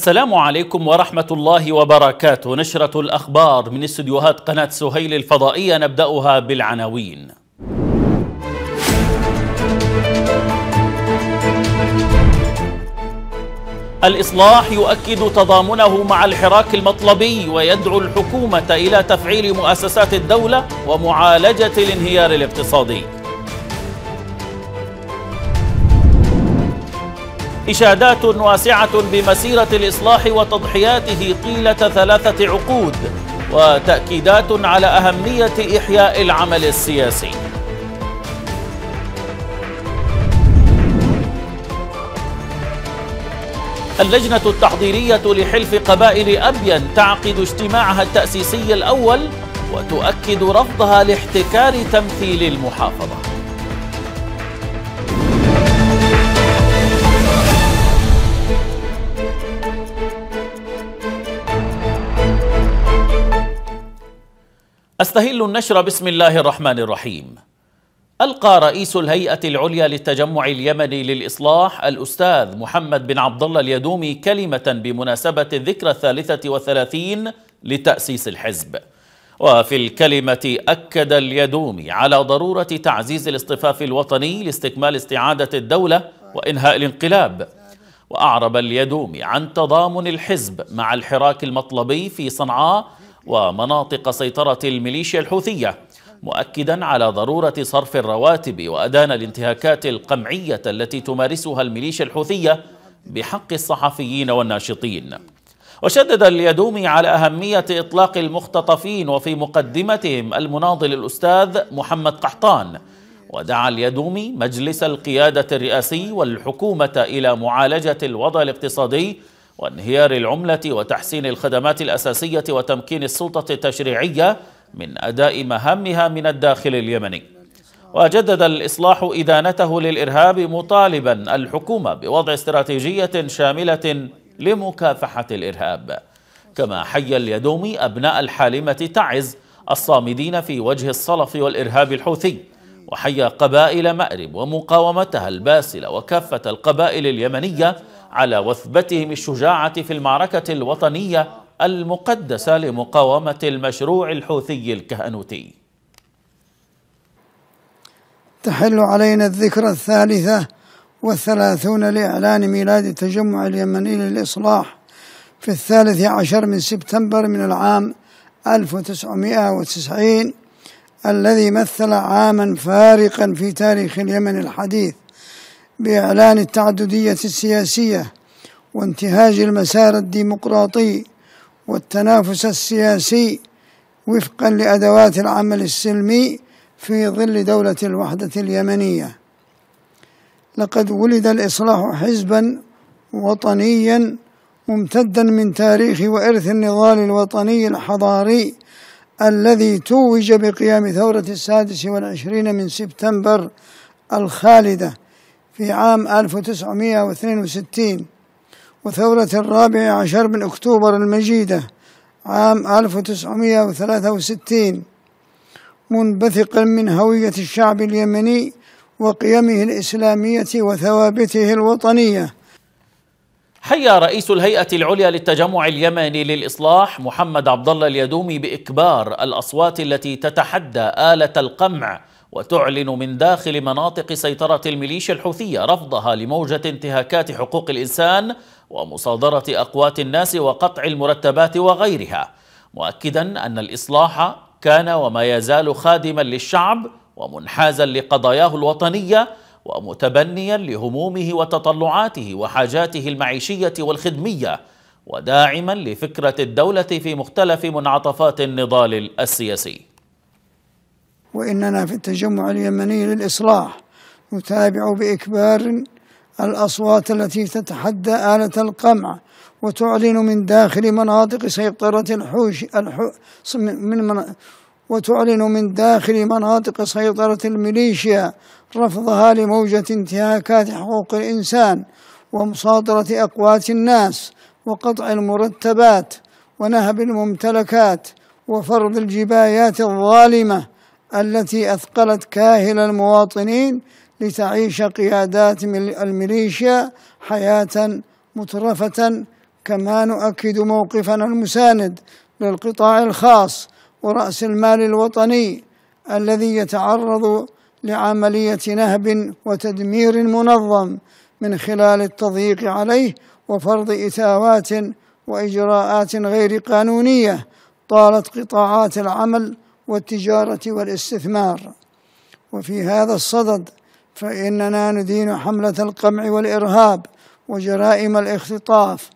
السلام عليكم ورحمة الله وبركاته نشرة الأخبار من استديوهات قناة سهيل الفضائية نبدأها بالعناوين الإصلاح يؤكد تضامنه مع الحراك المطلبي ويدعو الحكومة إلى تفعيل مؤسسات الدولة ومعالجة الانهيار الاقتصادي إشادات واسعة بمسيرة الإصلاح وتضحياته طيلة ثلاثة عقود وتأكيدات على أهمية إحياء العمل السياسي اللجنة التحضيرية لحلف قبائل أبين تعقد اجتماعها التأسيسي الأول وتؤكد رفضها لاحتكار تمثيل المحافظة أستهل النشر بسم الله الرحمن الرحيم ألقى رئيس الهيئة العليا للتجمع اليمني للإصلاح الأستاذ محمد بن عبد الله اليدومي كلمة بمناسبة الذكرى الثالثة والثلاثين لتأسيس الحزب وفي الكلمة أكد اليدومي على ضرورة تعزيز الاصطفاف الوطني لاستكمال استعادة الدولة وإنهاء الانقلاب وأعرب اليدومي عن تضامن الحزب مع الحراك المطلبي في صنعاء ومناطق سيطرة الميليشيا الحوثية مؤكدا على ضرورة صرف الرواتب وأدان الانتهاكات القمعية التي تمارسها الميليشيا الحوثية بحق الصحفيين والناشطين وشدد اليدومي على أهمية إطلاق المختطفين وفي مقدمتهم المناضل الأستاذ محمد قحطان ودعا اليدومي مجلس القيادة الرئاسي والحكومة إلى معالجة الوضع الاقتصادي وانهيار العملة وتحسين الخدمات الأساسية وتمكين السلطة التشريعية من أداء مهامها من الداخل اليمني وجدد الإصلاح إدانته للإرهاب مطالبا الحكومة بوضع استراتيجية شاملة لمكافحة الإرهاب كما حي اليدوم أبناء الحالمة تعز الصامدين في وجه الصلف والإرهاب الحوثي وحيا قبائل مأرب ومقاومتها الباسلة وكافة القبائل اليمنية على وثبتهم الشجاعة في المعركة الوطنية المقدسة لمقاومة المشروع الحوثي الكهنوتي تحل علينا الذكرى الثالثة والثلاثون لإعلان ميلاد التجمع اليمني للإصلاح في الثالث عشر من سبتمبر من العام 1990 الذي مثل عاما فارقا في تاريخ اليمن الحديث باعلان التعدديه السياسيه وانتهاج المسار الديمقراطي والتنافس السياسي وفقا لادوات العمل السلمي في ظل دوله الوحده اليمنيه لقد ولد الاصلاح حزبا وطنيا ممتدا من تاريخ وارث النضال الوطني الحضاري الذي توج بقيام ثورة السادس والعشرين من سبتمبر الخالدة في عام 1962 وثورة الرابع عشر من أكتوبر المجيدة عام 1963 منبثقا من هوية الشعب اليمني وقيمه الإسلامية وثوابته الوطنية حيا رئيس الهيئة العليا للتجمع اليمني للإصلاح محمد عبد الله اليدومي بإكبار الأصوات التي تتحدى آلة القمع وتعلن من داخل مناطق سيطرة الميليشيا الحوثية رفضها لموجة انتهاكات حقوق الإنسان ومصادرة أقوات الناس وقطع المرتبات وغيرها مؤكدا أن الإصلاح كان وما يزال خادما للشعب ومنحازا لقضاياه الوطنية ومتبنيا لهمومه وتطلعاته وحاجاته المعيشية والخدمية وداعما لفكرة الدولة في مختلف منعطفات النضال السياسي وإننا في التجمع اليمني للإصلاح نتابع بإكبار الأصوات التي تتحدى آلة القمع وتعلن من داخل مناطق سيطرة الحوش الحو من من وتعلن من داخل مناطق سيطرة الميليشيا رفضها لموجة انتهاكات حقوق الإنسان ومصادرة أقوات الناس وقطع المرتبات ونهب الممتلكات وفرض الجبايات الظالمه التي أثقلت كاهل المواطنين لتعيش قيادات الميليشيا حياة مترفة كما نؤكد موقفنا المساند للقطاع الخاص ورأس المال الوطني الذي يتعرض لعملية نهب وتدمير منظم من خلال التضييق عليه وفرض إتاوات وإجراءات غير قانونية طالت قطاعات العمل والتجارة والاستثمار وفي هذا الصدد فإننا ندين حملة القمع والإرهاب وجرائم الاختطاف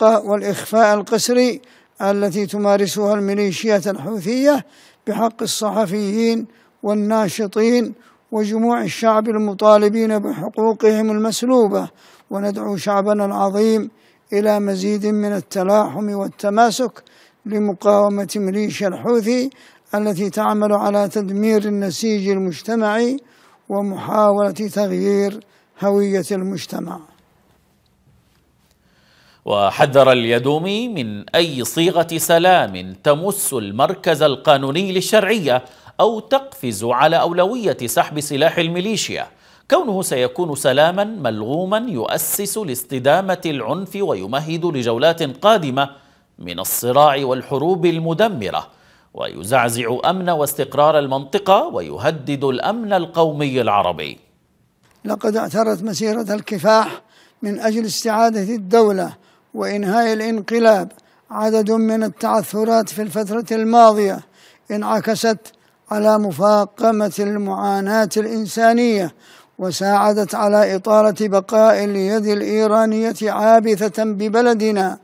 والإخفاء القسري التي تمارسها الميليشيات الحوثية بحق الصحفيين والناشطين وجموع الشعب المطالبين بحقوقهم المسلوبة وندعو شعبنا العظيم إلى مزيد من التلاحم والتماسك لمقاومة ميليشيا الحوثي التي تعمل على تدمير النسيج المجتمعي ومحاولة تغيير هوية المجتمع وحذر اليدومي من أي صيغة سلام تمس المركز القانوني للشرعية أو تقفز على أولوية سحب سلاح الميليشيا كونه سيكون سلاما ملغوما يؤسس لاستدامة العنف ويمهد لجولات قادمة من الصراع والحروب المدمره ويزعزع أمن واستقرار المنطقة ويهدد الأمن القومي العربي لقد اعترت مسيرة الكفاح من أجل استعادة الدولة وإنهاء الانقلاب عدد من التعثرات في الفترة الماضية انعكست على مفاقمة المعاناة الإنسانية وساعدت على إطالة بقاء اليد الإيرانية عابثة ببلدنا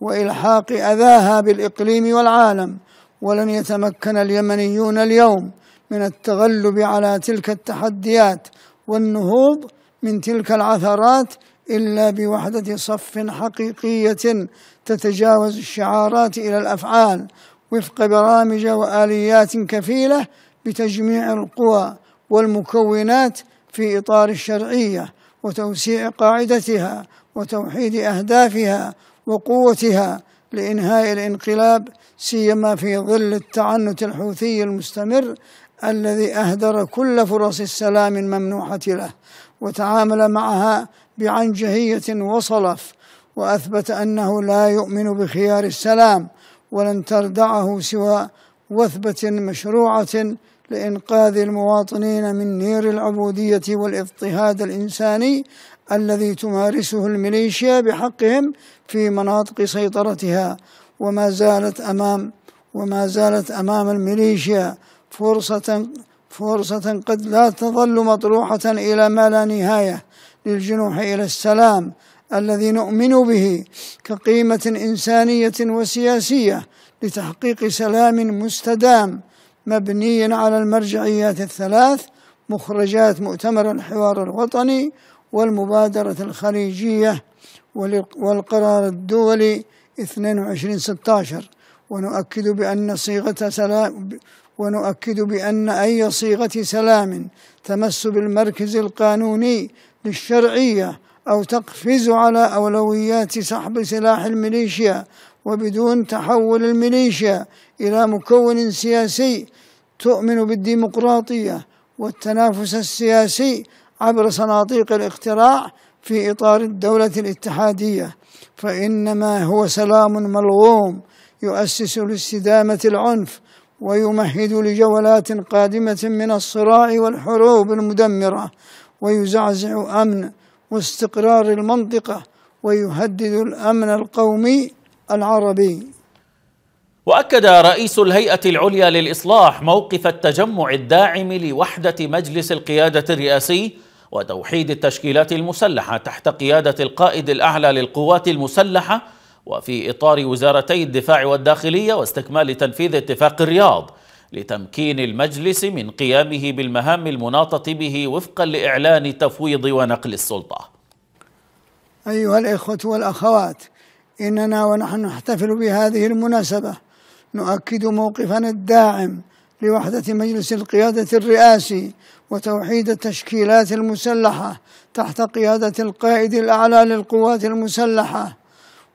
وإلحاق أذاها بالإقليم والعالم ولن يتمكن اليمنيون اليوم من التغلب على تلك التحديات والنهوض من تلك العثرات إلا بوحدة صف حقيقية تتجاوز الشعارات إلى الأفعال وفق برامج وآليات كفيلة بتجميع القوى والمكونات في إطار الشرعية وتوسيع قاعدتها وتوحيد أهدافها وقوتها لإنهاء الانقلاب سيما في ظل التعنت الحوثي المستمر الذي أهدر كل فرص السلام الممنوحة له وتعامل معها بعنجهية وصلف وأثبت أنه لا يؤمن بخيار السلام ولن تردعه سوى وثبة مشروعة لإنقاذ المواطنين من نير العبودية والاضطهاد الإنساني الذي تمارسه الميليشيا بحقهم في مناطق سيطرتها وما زالت أمام وما زالت أمام الميليشيا فرصة فرصة قد لا تظل مطروحة إلى ما لا نهاية للجنوح إلى السلام الذي نؤمن به كقيمة إنسانية وسياسية لتحقيق سلام مستدام مبني على المرجعيات الثلاث مخرجات مؤتمر الحوار الوطني والمبادرة الخليجية والقرار الدولي 22/16 ونؤكد بأن صيغة سلام ونؤكد بأن أي صيغة سلام تمس بالمركز القانوني للشرعية أو تقفز على أولويات سحب سلاح الميليشيا وبدون تحول الميليشيا إلى مكون سياسي تؤمن بالديمقراطية والتنافس السياسي عبر صناديق الاقتراع في إطار الدولة الاتحادية فإنما هو سلام ملغوم يؤسس لاستدامة العنف ويمهد لجولات قادمة من الصراع والحروب المدمرة ويزعزع أمن واستقرار المنطقة ويهدد الأمن القومي العربي واكد رئيس الهيئه العليا للاصلاح موقف التجمع الداعم لوحده مجلس القياده الرئاسي وتوحيد التشكيلات المسلحة تحت قيادة القائد الأعلى للقوات المسلحة وفي إطار وزارتي الدفاع والداخلية واستكمال تنفيذ اتفاق الرياض لتمكين المجلس من قيامه بالمهام المناطة به وفقا لإعلان تفويض ونقل السلطة أيها الإخوة والأخوات إننا ونحن نحتفل بهذه المناسبة نؤكد موقفنا الداعم لوحدة مجلس القيادة الرئاسي وتوحيد التشكيلات المسلحة تحت قيادة القائد الأعلى للقوات المسلحة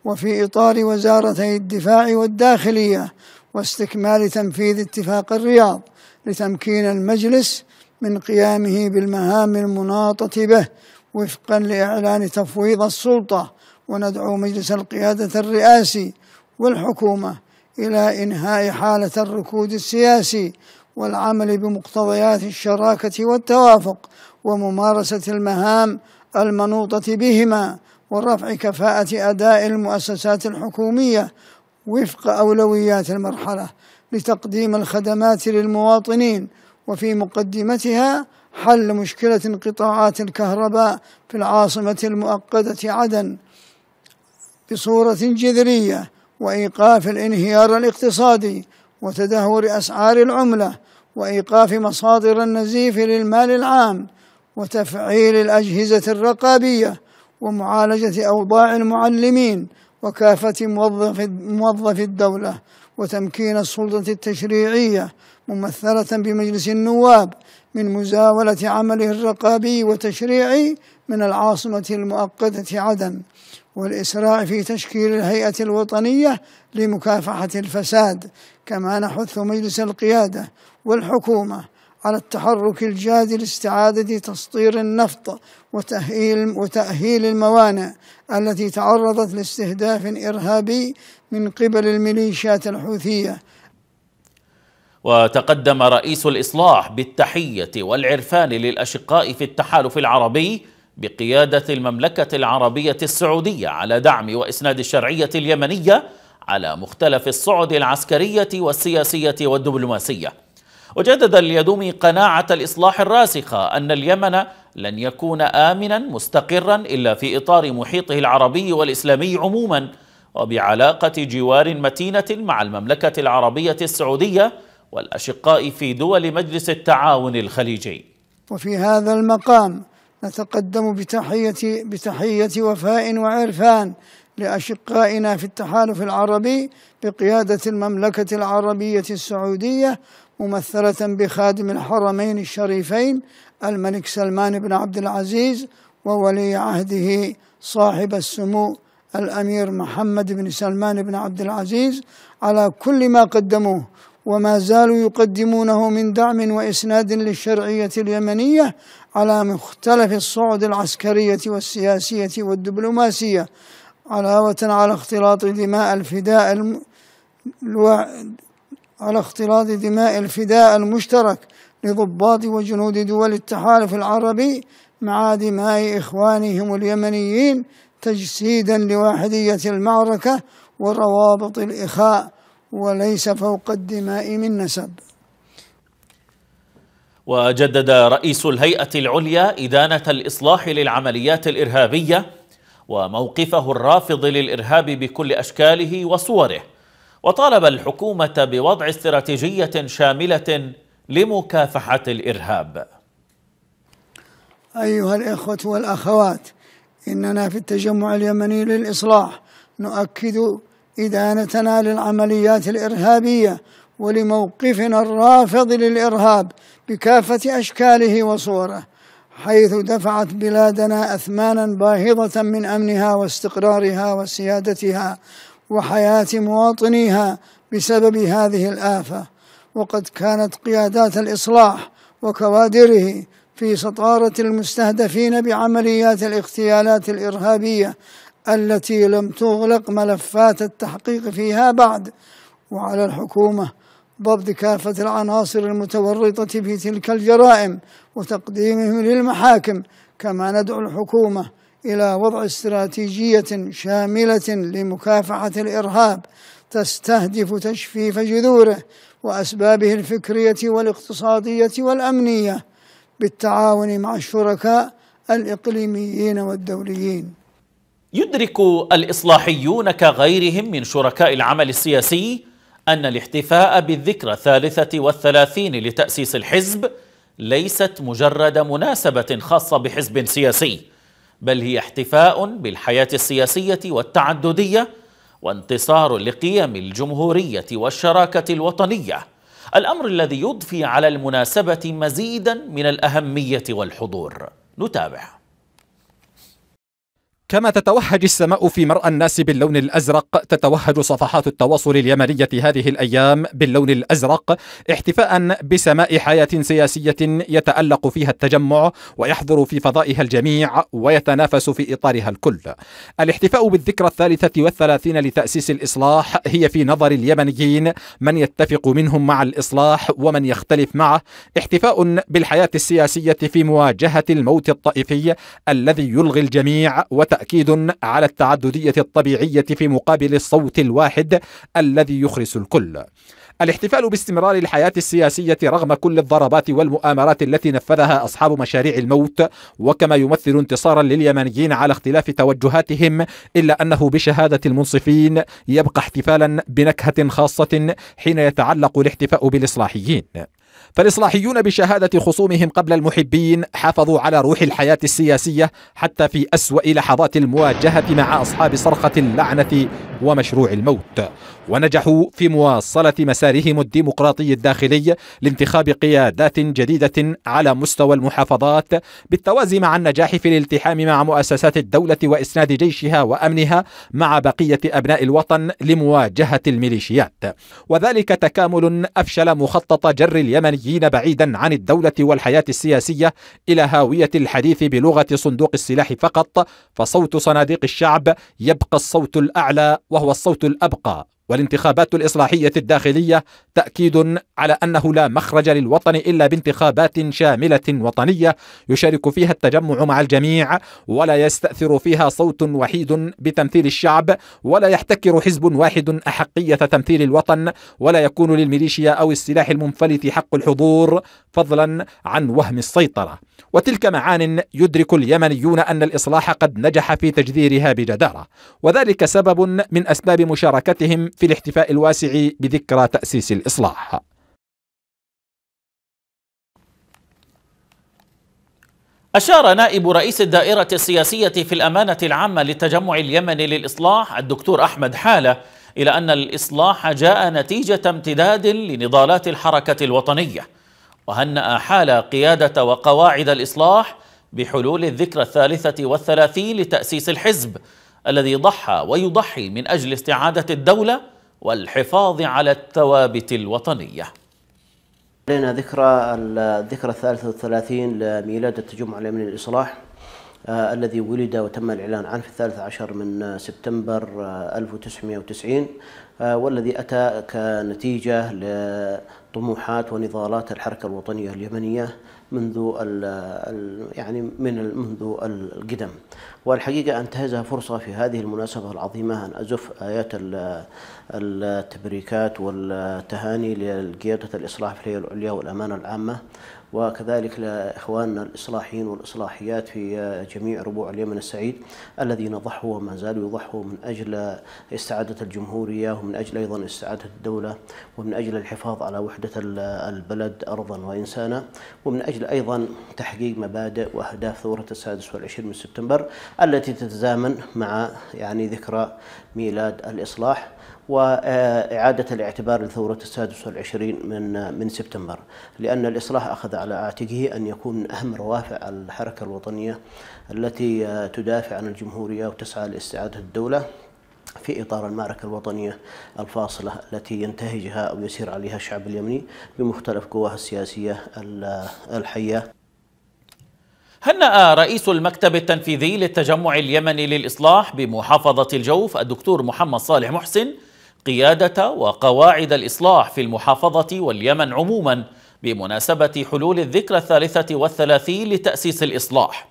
وفي إطار وزارتي الدفاع والداخلية واستكمال تنفيذ اتفاق الرياض لتمكين المجلس من قيامه بالمهام المناطة به وفقا لإعلان تفويض السلطة وندعو مجلس القيادة الرئاسي والحكومة إلى إنهاء حالة الركود السياسي والعمل بمقتضيات الشراكة والتوافق وممارسة المهام المنوطة بهما ورفع كفاءة أداء المؤسسات الحكومية وفق أولويات المرحلة لتقديم الخدمات للمواطنين وفي مقدمتها حل مشكلة انقطاعات الكهرباء في العاصمة المؤقتة عدن بصورة جذرية وإيقاف الانهيار الاقتصادي وتدهور أسعار العملة وإيقاف مصادر النزيف للمال العام وتفعيل الأجهزة الرقابية ومعالجة أوضاع المعلمين وكافة موظف, الدولة وتمكين السلطة التشريعية ممثلة بمجلس النواب من مزاولة عمله الرقابي وتشريعي من العاصمة المؤقتة عدن والإسراع في تشكيل الهيئة الوطنية لمكافحة الفساد كما نحث مجلس القيادة والحكومة على التحرك الجاد لاستعادة تسطير النفط وتأهيل, وتأهيل الموانئ التي تعرضت لاستهداف إرهابي من قبل الميليشيات الحوثية وتقدم رئيس الإصلاح بالتحية والعرفان للأشقاء في التحالف العربي بقيادة المملكة العربية السعودية على دعم وإسناد الشرعية اليمنية على مختلف الصعد العسكرية والسياسية والدبلوماسية وجدد اليدومي قناعة الإصلاح الراسخة أن اليمن لن يكون آمنا مستقرا إلا في إطار محيطه العربي والإسلامي عموما وبعلاقة جوار متينة مع المملكة العربية السعودية والأشقاء في دول مجلس التعاون الخليجي وفي هذا المقام نتقدم بتحية بتحية وفاء وعرفان لأشقائنا في التحالف العربي بقيادة المملكة العربية السعودية ممثلة بخادم الحرمين الشريفين الملك سلمان بن عبد العزيز وولي عهده صاحب السمو الأمير محمد بن سلمان بن عبد العزيز على كل ما قدموه وما زالوا يقدمونه من دعم وإسناد للشرعية اليمنية على مختلف الصعد العسكرية والسياسية والدبلوماسية علاوة على اختلاط دماء الفداء الم... الو... على اختلاط دماء الفداء المشترك لضباط وجنود دول التحالف العربي مع دماء إخوانهم اليمنيين تجسيدا لواحدية المعركة وروابط الإخاء وليس فوق الدماء من نسب وجدد رئيس الهيئة العليا إدانة الإصلاح للعمليات الإرهابية وموقفه الرافض للإرهاب بكل أشكاله وصوره وطالب الحكومة بوضع استراتيجية شاملة لمكافحة الإرهاب أيها الإخوة والأخوات إننا في التجمع اليمني للإصلاح نؤكد إدانتنا للعمليات الإرهابية ولموقفنا الرافض للإرهاب بكافة أشكاله وصوره حيث دفعت بلادنا أثمانا باهظة من أمنها واستقرارها وسيادتها وحياة مواطنيها بسبب هذه الآفة وقد كانت قيادات الإصلاح وكوادره في سطارة المستهدفين بعمليات الاغتيالات الإرهابية التي لم تغلق ملفات التحقيق فيها بعد وعلى الحكومة ضبط كافة العناصر المتورطة في تلك الجرائم وتقديمهم للمحاكم كما ندعو الحكومة إلى وضع استراتيجية شاملة لمكافحة الإرهاب تستهدف تجفيف جذوره وأسبابه الفكرية والاقتصادية والأمنية بالتعاون مع الشركاء الإقليميين والدوليين يدرك الإصلاحيون كغيرهم من شركاء العمل السياسي أن الاحتفاء بالذكرى الثالثة والثلاثين لتأسيس الحزب ليست مجرد مناسبة خاصة بحزب سياسي بل هي احتفاء بالحياة السياسية والتعددية وانتصار لقيم الجمهورية والشراكة الوطنية الأمر الذي يضفي على المناسبة مزيدا من الأهمية والحضور نتابع كما تتوهج السماء في مرأى الناس باللون الأزرق تتوهج صفحات التواصل اليمنية هذه الأيام باللون الأزرق احتفاء بسماء حياة سياسية يتألق فيها التجمع ويحضر في فضائها الجميع ويتنافس في إطارها الكل الاحتفاء بالذكرى الثالثة والثلاثين لتأسيس الإصلاح هي في نظر اليمنيين من يتفق منهم مع الإصلاح ومن يختلف معه احتفاء بالحياة السياسية في مواجهة الموت الطائفي الذي يلغي الجميع وت تأكيد على التعددية الطبيعية في مقابل الصوت الواحد الذي يخرس الكل الاحتفال باستمرار الحياة السياسية رغم كل الضربات والمؤامرات التي نفذها أصحاب مشاريع الموت وكما يمثل انتصارا لليمنيين على اختلاف توجهاتهم إلا أنه بشهادة المنصفين يبقى احتفالا بنكهة خاصة حين يتعلق الاحتفاء بالإصلاحيين فالإصلاحيون بشهادة خصومهم قبل المحبين حافظوا على روح الحياة السياسية حتى في أسوأ لحظات المواجهة مع أصحاب صرخة اللعنة ومشروع الموت ونجحوا في مواصلة مسارهم الديمقراطي الداخلي لانتخاب قيادات جديدة على مستوى المحافظات بالتوازي مع النجاح في الالتحام مع مؤسسات الدولة وإسناد جيشها وأمنها مع بقية أبناء الوطن لمواجهة الميليشيات وذلك تكامل أفشل مخطط جر اليمنيين بعيدا عن الدولة والحياة السياسية إلى هاوية الحديث بلغة صندوق السلاح فقط فصوت صناديق الشعب يبقى الصوت الأعلى وهو الصوت الأبقى والانتخابات الإصلاحية الداخلية تأكيد على أنه لا مخرج للوطن إلا بانتخابات شاملة وطنية يشارك فيها التجمع مع الجميع ولا يستأثر فيها صوت وحيد بتمثيل الشعب ولا يحتكر حزب واحد أحقية تمثيل الوطن ولا يكون للميليشيا أو السلاح المنفلت حق الحضور فضلا عن وهم السيطرة وتلك معان يدرك اليمنيون أن الإصلاح قد نجح في تجذيرها بجدارة وذلك سبب من أسباب مشاركتهم في الاحتفاء الواسع بذكرى تأسيس الإصلاح أشار نائب رئيس الدائرة السياسية في الأمانة العامة للتجمع اليمني للإصلاح الدكتور أحمد حالة إلى أن الإصلاح جاء نتيجة امتداد لنضالات الحركة الوطنية وهنأ حالة قيادة وقواعد الإصلاح بحلول الذكرى الثالثة والثلاثين لتأسيس الحزب الذي ضحى ويضحي من أجل استعادة الدولة والحفاظ على الثوابت الوطنية علينا ذكرى الذكرى الثالثة والثلاثين لميلاد التجمع اليمني للإصلاح آه الذي ولد وتم الإعلان عنه في الثالث عشر من سبتمبر آه 1990 آه والذي أتى كنتيجة لطموحات ونضالات الحركة الوطنية اليمنية منذ الـ يعني من منذ القدم والحقيقة أنتهزها فرصة في هذه المناسبة العظيمة أن أزف آيات التبريكات والتهاني لقيادة الإصلاح في العليا والأمانة العامة وكذلك لإخواننا الإصلاحيين والإصلاحيات في جميع ربوع اليمن السعيد الذين ضحوا وما زالوا يضحوا من أجل استعادة الجمهورية ومن أجل أيضا استعادة الدولة ومن أجل الحفاظ على وحدة البلد أرضا وإنسانا ومن أجل أيضا تحقيق مبادئ وأهداف ثورة السادس والعشرين من سبتمبر التي تتزامن مع يعني ذكرى ميلاد الإصلاح وإعادة الاعتبار لثورة السادس والعشرين من من سبتمبر لأن الإصلاح أخذ على عاتقه أن يكون أهم روافع الحركة الوطنية التي تدافع عن الجمهورية وتسعى لاستعادة الدولة في إطار المعركة الوطنية الفاصلة التي ينتهجها أو يسير عليها الشعب اليمني بمختلف قواه السياسية الحية هنأ رئيس المكتب التنفيذي للتجمع اليمني للإصلاح بمحافظة الجوف الدكتور محمد صالح محسن قيادة وقواعد الإصلاح في المحافظة واليمن عموما بمناسبة حلول الذكرى الثالثة والثلاثين لتأسيس الإصلاح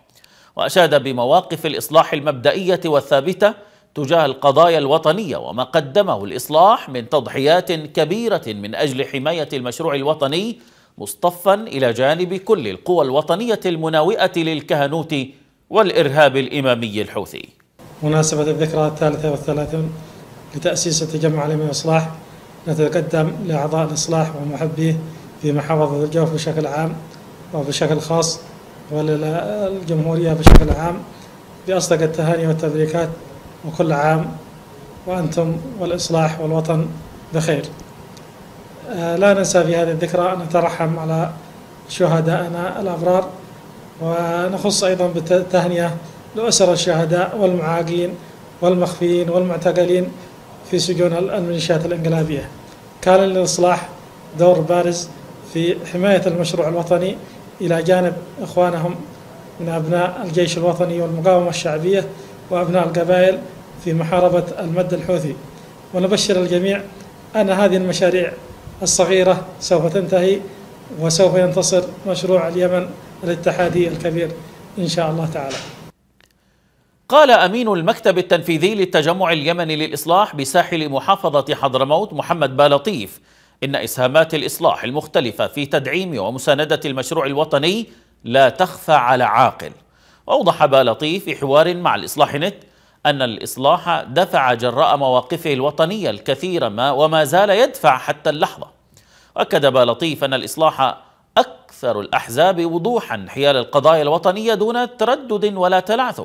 وأشاد بمواقف الإصلاح المبدئية والثابتة تجاه القضايا الوطنية وما قدمه الإصلاح من تضحيات كبيرة من أجل حماية المشروع الوطني مصطفا إلى جانب كل القوى الوطنية المناوئة للكهنوت والإرهاب الإمامي الحوثي مناسبة الذكرى الثالثة والثلاثين بتأسيس التجمع العلمي الإصلاح نتقدم لأعضاء الإصلاح ومحبيه في محافظة الجوف بشكل عام وبشكل خاص وللجمهورية بشكل عام بأصدق التهاني والتبريكات وكل عام وأنتم والإصلاح والوطن بخير آه، لا ننسى في هذه الذكرى أن نترحم على شهدائنا الأبرار ونخص أيضا بالتهنئة لأسر الشهداء والمعاقين والمخفيين والمعتقلين في سجون الميليشيات الانقلابية كان للإصلاح دور بارز في حماية المشروع الوطني إلى جانب إخوانهم من أبناء الجيش الوطني والمقاومة الشعبية وأبناء القبائل في محاربة المد الحوثي ونبشر الجميع أن هذه المشاريع الصغيرة سوف تنتهي وسوف ينتصر مشروع اليمن الاتحادي الكبير إن شاء الله تعالى قال أمين المكتب التنفيذي للتجمع اليمني للإصلاح بساحل محافظة حضرموت محمد بالطيف إن إسهامات الإصلاح المختلفة في تدعيم ومساندة المشروع الوطني لا تخفى على عاقل أوضح بالطيف في حوار مع الإصلاح نت أن الإصلاح دفع جراء مواقفه الوطنية الكثير ما وما زال يدفع حتى اللحظة أكد بالطيف أن الإصلاح أكثر الأحزاب وضوحا حيال القضايا الوطنية دون تردد ولا تلعثم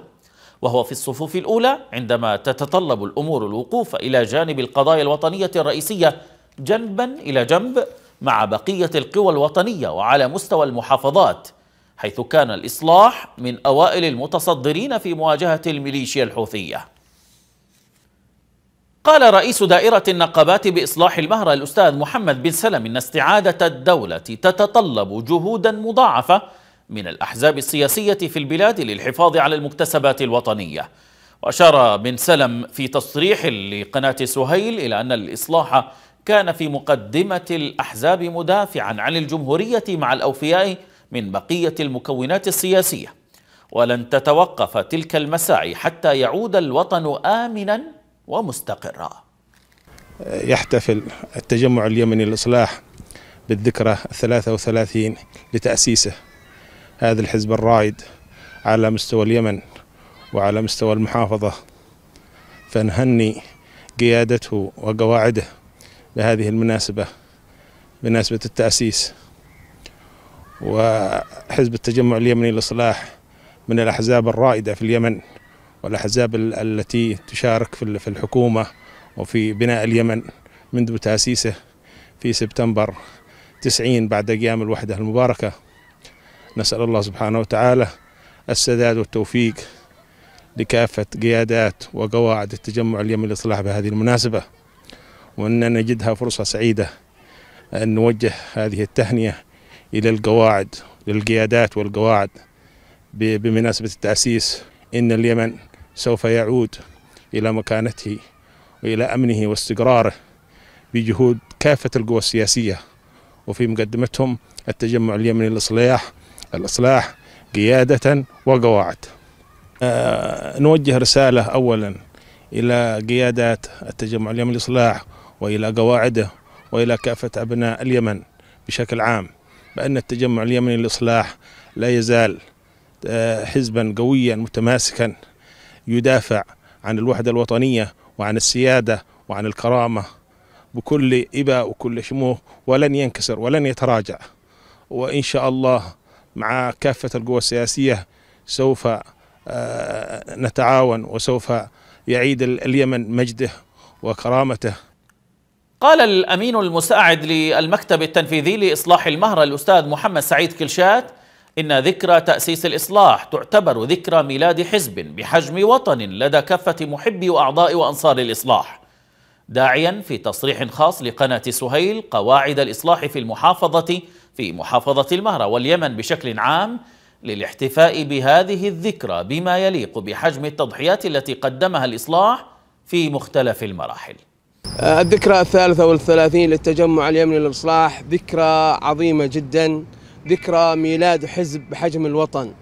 وهو في الصفوف الأولى عندما تتطلب الأمور الوقوف إلى جانب القضايا الوطنية الرئيسية جنبا إلى جنب مع بقية القوى الوطنية وعلى مستوى المحافظات حيث كان الإصلاح من أوائل المتصدرين في مواجهة الميليشيا الحوثية قال رئيس دائرة النقابات بإصلاح المهرة الأستاذ محمد بن سلم إن استعادة الدولة تتطلب جهودا مضاعفة من الأحزاب السياسية في البلاد للحفاظ على المكتسبات الوطنيه وأشار بن سلم في تصريح لقناة سهيل إلى أن الإصلاح كان في مقدمة الأحزاب مدافعا عن الجمهورية مع الأوفياء من بقية المكونات السياسية ولن تتوقف تلك المساعي حتى يعود الوطن آمنا ومستقرا يحتفل التجمع اليمني للإصلاح بالذكرى الثلاثة وثلاثين لتأسيسه هذا الحزب الرائد على مستوى اليمن وعلى مستوى المحافظة فنهني قيادته وقواعده بهذه المناسبة بمناسبة التأسيس وحزب التجمع اليمني للإصلاح من الأحزاب الرائدة في اليمن والأحزاب التي تشارك في الحكومة وفي بناء اليمن منذ تأسيسه في سبتمبر 90 بعد قيام الوحدة المباركة نسأل الله سبحانه وتعالى السداد والتوفيق لكافة قيادات وقواعد التجمع اليمني للإصلاح بهذه المناسبة وأن نجدها فرصة سعيدة أن نوجه هذه التهنئة إلى القواعد للقيادات والقواعد بمناسبة التأسيس إن اليمن سوف يعود إلى مكانته وإلى أمنه واستقراره بجهود كافة القوى السياسية وفي مقدمتهم التجمع اليمني للإصلاح الإصلاح قيادة وقواعد آه، نوجه رسالة أولا إلى قيادات التجمع اليمني للإصلاح وإلى قواعده وإلى كافة أبناء اليمن بشكل عام بأن التجمع اليمني للإصلاح لا يزال آه، حزبا قويا متماسكا يدافع عن الوحدة الوطنية وعن السيادة وعن الكرامة بكل إباء وكل شموخ ولن ينكسر ولن يتراجع وإن شاء الله مع كافة القوى السياسية سوف آه، نتعاون وسوف يعيد اليمن مجده وكرامته قال الأمين المساعد للمكتب التنفيذي لإصلاح المهرة الأستاذ محمد سعيد كلشات إن ذكرى تأسيس الإصلاح تعتبر ذكرى ميلاد حزب بحجم وطن لدى كافة محبي وأعضاء وأنصار الإصلاح داعيا في تصريح خاص لقناة سهيل قواعد الإصلاح في المحافظة في محافظة المهرة واليمن بشكل عام للاحتفاء بهذه الذكرى بما يليق بحجم التضحيات التي قدمها الإصلاح في مختلف المراحل الذكرى الثالثة والثلاثين للتجمع اليمني للإصلاح ذكرى عظيمة جدا ذكرى ميلاد حزب بحجم الوطن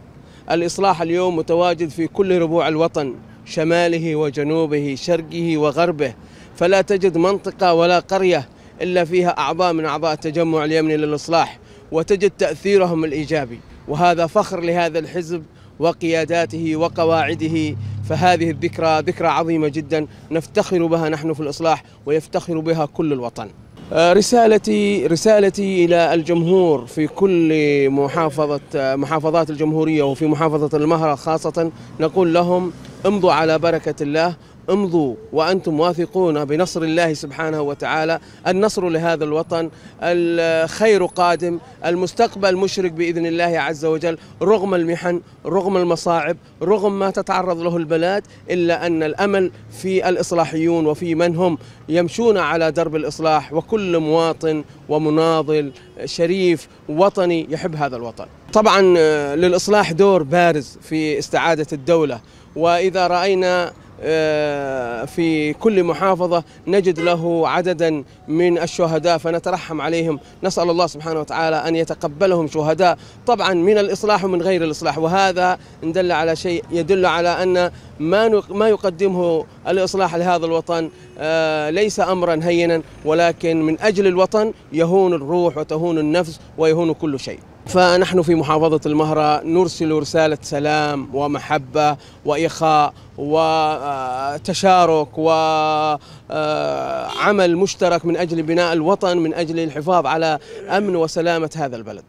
الإصلاح اليوم متواجد في كل ربوع الوطن شماله وجنوبه شرقه وغربه فلا تجد منطقة ولا قرية إلا فيها أعضاء من أعضاء التجمع اليمني للإصلاح وتجد تأثيرهم الإيجابي وهذا فخر لهذا الحزب وقياداته وقواعده فهذه الذكرى ذكرى عظيمة جدا نفتخر بها نحن في الإصلاح ويفتخر بها كل الوطن آه، رسالتي رسالتي الى الجمهور في كل محافظه آه، محافظات الجمهوريه وفي محافظه المهره خاصه نقول لهم امضوا على بركه الله امضوا وأنتم واثقون بنصر الله سبحانه وتعالى النصر لهذا الوطن الخير قادم المستقبل مشرق بإذن الله عز وجل رغم المحن رغم المصاعب رغم ما تتعرض له البلاد إلا أن الأمل في الإصلاحيون وفي من هم يمشون على درب الإصلاح وكل مواطن ومناضل شريف وطني يحب هذا الوطن طبعا آه، للإصلاح دور بارز في استعادة الدولة وإذا رأينا آه، في كل محافظة نجد له عددا من الشهداء فنترحم عليهم نسأل الله سبحانه وتعالى أن يتقبلهم شهداء طبعا من الإصلاح ومن غير الإصلاح وهذا إن دل على شيء يدل على أن ما ما يقدمه الإصلاح لهذا الوطن آه، ليس أمرا هينا ولكن من أجل الوطن يهون الروح وتهون النفس ويهون كل شيء فنحن في محافظة المهرة نرسل رسالة سلام ومحبة وإخاء وتشارك وعمل مشترك من أجل بناء الوطن من أجل الحفاظ على أمن وسلامة هذا البلد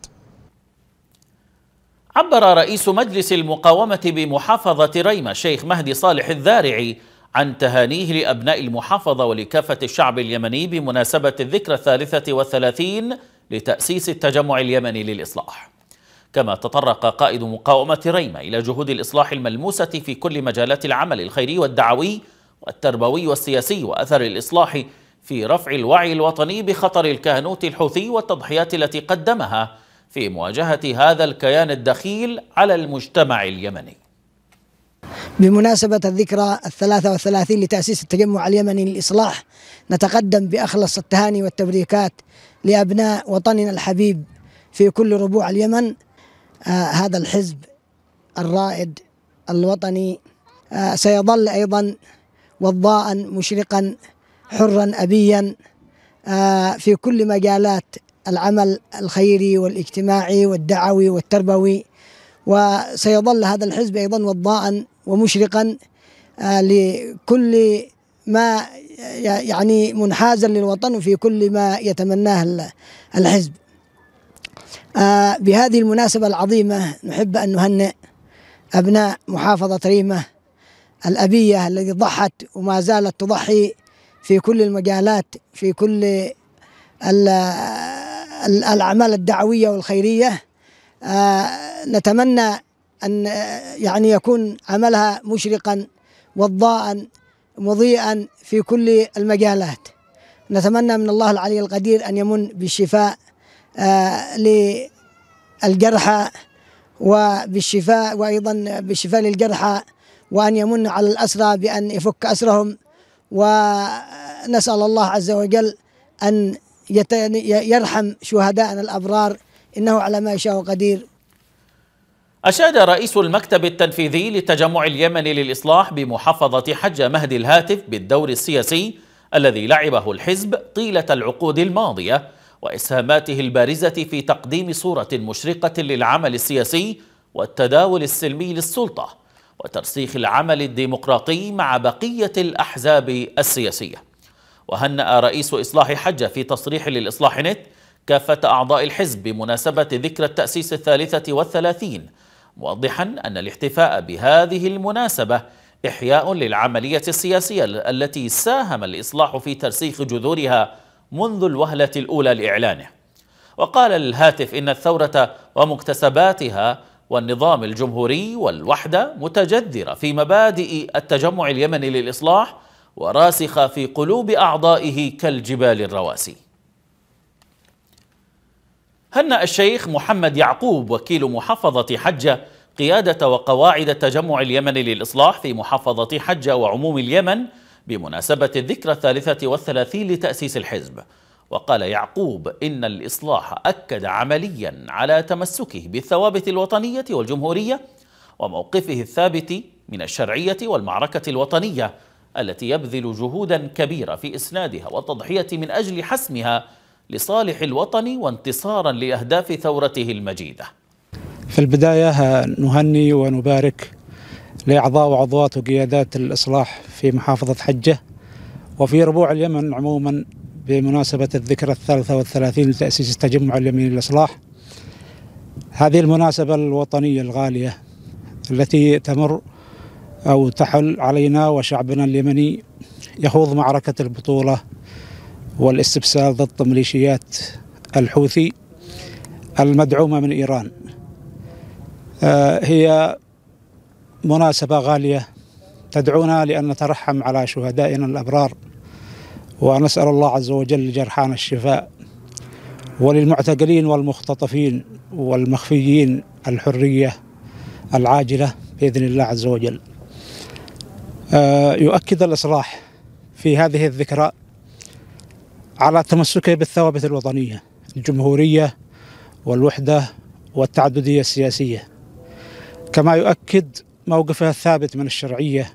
عبر رئيس مجلس المقاومة بمحافظة ريمة شيخ مهدي صالح الذارعي عن تهانيه لأبناء المحافظة ولكافة الشعب اليمني بمناسبة الذكرى الثالثة والثلاثين لتأسيس التجمع اليمني للإصلاح كما تطرق قائد مقاومة ريمة إلى جهود الإصلاح الملموسة في كل مجالات العمل الخيري والدعوي والتربوي والسياسي وأثر الإصلاح في رفع الوعي الوطني بخطر الكهنوت الحوثي والتضحيات التي قدمها في مواجهة هذا الكيان الدخيل على المجتمع اليمني بمناسبة الذكرى الثلاثة والثلاثين لتأسيس التجمع اليمني للإصلاح نتقدم بأخلص التهاني والتبريكات لأبناء وطننا الحبيب في كل ربوع اليمن آه هذا الحزب الرائد الوطني آه سيظل أيضا وضاء مشرقا حرا أبيا آه في كل مجالات العمل الخيري والاجتماعي والدعوي والتربوي وسيظل هذا الحزب أيضا وضاء ومشرقا آه، لكل ما يعني منحازا للوطن وفي كل ما يتمناه الحزب آه، بهذه المناسبة العظيمة نحب أن نهنئ أبناء محافظة ريمة الأبية الذي ضحت وما زالت تضحي في كل المجالات في كل الأعمال الدعوية والخيرية آه، نتمنى أن آه، يعني يكون عملها مشرقا وضاء مضيئا في كل المجالات نتمنى من الله العلي القدير أن يمن بالشفاء آه، للجرحى وبالشفاء وأيضا بالشفاء للجرحى وأن يمن على الأسرى بأن يفك أسرهم ونسأل الله عز وجل أن يرحم شهداءنا الأبرار إنه على ما يشاء قدير أشاد رئيس المكتب التنفيذي للتجمع اليمني للإصلاح بمحافظة حج مهدي الهاتف بالدور السياسي الذي لعبه الحزب طيلة العقود الماضية وإسهاماته البارزة في تقديم صورة مشرقة للعمل السياسي والتداول السلمي للسلطة وترسيخ العمل الديمقراطي مع بقية الأحزاب السياسية وهنأ رئيس إصلاح حجة في تصريح للإصلاح نت كافة أعضاء الحزب بمناسبة ذكرى التأسيس الثالثة والثلاثين موضحا أن الاحتفاء بهذه المناسبة إحياء للعملية السياسية التي ساهم الإصلاح في ترسيخ جذورها منذ الوهلة الأولى لإعلانه وقال الهاتف إن الثورة ومكتسباتها والنظام الجمهوري والوحدة متجذرة في مبادئ التجمع اليمني للإصلاح وراسخة في قلوب أعضائه كالجبال الرواسي هنأ الشيخ محمد يعقوب وكيل محافظة حجة قيادة وقواعد التجمع اليمني للإصلاح في محافظة حجة وعموم اليمن بمناسبة الذكرى الثالثة والثلاثين لتأسيس الحزب وقال يعقوب إن الإصلاح أكد عمليا على تمسكه بالثوابت الوطنية والجمهورية وموقفه الثابت من الشرعية والمعركة الوطنية التي يبذل جهودا كبيرة في إسنادها والتضحية من أجل حسمها لصالح الوطن وانتصارا لأهداف ثورته المجيدة في البداية نهني ونبارك لأعضاء وعضوات وقيادات الإصلاح في محافظة حجة وفي ربوع اليمن عموما بمناسبة الذكرى الثالثة والثلاثين لتأسيس التجمع اليمني للإصلاح هذه المناسبة الوطنية الغالية التي تمر أو تحل علينا وشعبنا اليمني يخوض معركة البطولة والاستبسال ضد ميليشيات الحوثي المدعومة من إيران آه، هي مناسبة غالية تدعونا لأن نترحم على شهدائنا الأبرار ونسأل الله عز وجل لجرحانا الشفاء وللمعتقلين والمختطفين والمخفيين الحرية العاجلة بإذن الله عز وجل آه، يؤكد الإصلاح في هذه الذكرى على تمسكه بالثوابت الوطنية الجمهورية والوحدة والتعددية السياسية كما يؤكد موقفه الثابت من الشرعية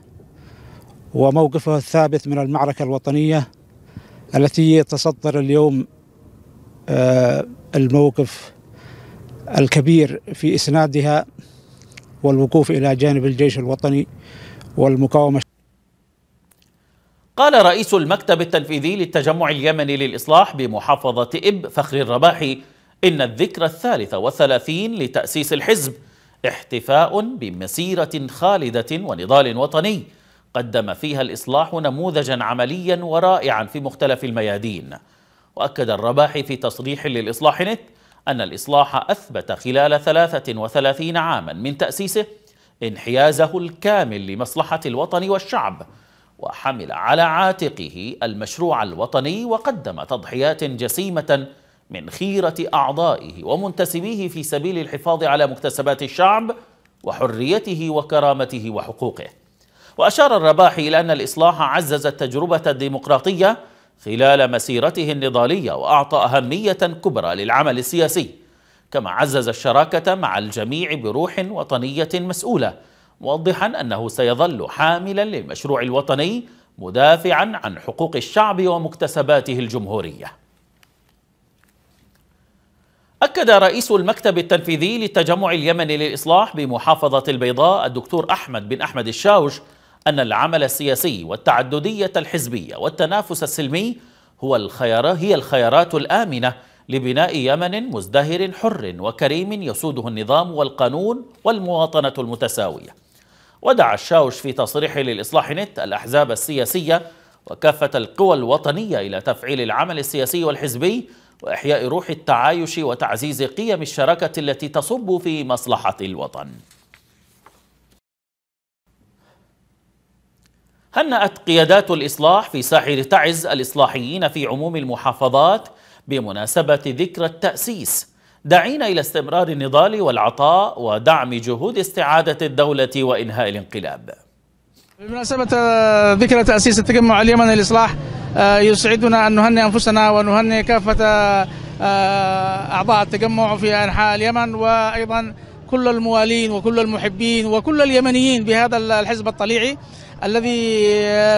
وموقفه الثابت من المعركة الوطنية التي يتصدر اليوم آه، الموقف الكبير في إسنادها والوقوف إلى جانب الجيش الوطني والمقاومة قال رئيس المكتب التنفيذي للتجمع اليمني للإصلاح بمحافظة إب فخر الرباحي إن الذكرى الثالثة والثلاثين لتأسيس الحزب احتفاء بمسيرة خالدة ونضال وطني قدم فيها الإصلاح نموذجا عمليا ورائعا في مختلف الميادين وأكد الرباحي في تصريح للإصلاح نت أن الإصلاح أثبت خلال 33 عاما من تأسيسه انحيازه الكامل لمصلحة الوطن والشعب وحمل على عاتقه المشروع الوطني وقدم تضحيات جسيمة من خيرة أعضائه ومنتسبيه في سبيل الحفاظ على مكتسبات الشعب وحريته وكرامته وحقوقه وأشار الرباحي إلى أن الإصلاح عزز التجربة الديمقراطية خلال مسيرته النضالية وأعطى أهمية كبرى للعمل السياسي كما عزز الشراكة مع الجميع بروح وطنية مسؤولة موضحا أنه سيظل حاملا للمشروع الوطني مدافعا عن حقوق الشعب ومكتسباته الجمهورية أكد رئيس المكتب التنفيذي للتجمع اليمني للإصلاح بمحافظة البيضاء الدكتور أحمد بن أحمد الشاوش أن العمل السياسي والتعددية الحزبية والتنافس السلمي هو الخيار هي الخيارات الآمنة لبناء يمن مزدهر حر وكريم يسوده النظام والقانون والمواطنة المتساوية ودعا الشاوش في تصريحه للإصلاح نت الأحزاب السياسية وكافة القوى الوطنية إلى تفعيل العمل السياسي والحزبي وإحياء روح التعايش وتعزيز قيم الشراكة التي تصب في مصلحة الوطن هنأت قيادات الإصلاح في ساحل تعز الإصلاحيين في عموم المحافظات بمناسبة ذكرى التأسيس داعين إلى استمرار النضال والعطاء ودعم جهود استعادة الدولة وإنهاء الانقلاب بمناسبة آه، ذكرى تأسيس التجمع اليمني للإصلاح آه، يسعدنا أن نهنئ أنفسنا ونهنئ كافة آه، أعضاء التجمع في أنحاء اليمن وأيضا كل الموالين وكل المحبين وكل اليمنيين بهذا الحزب الطليعي الذي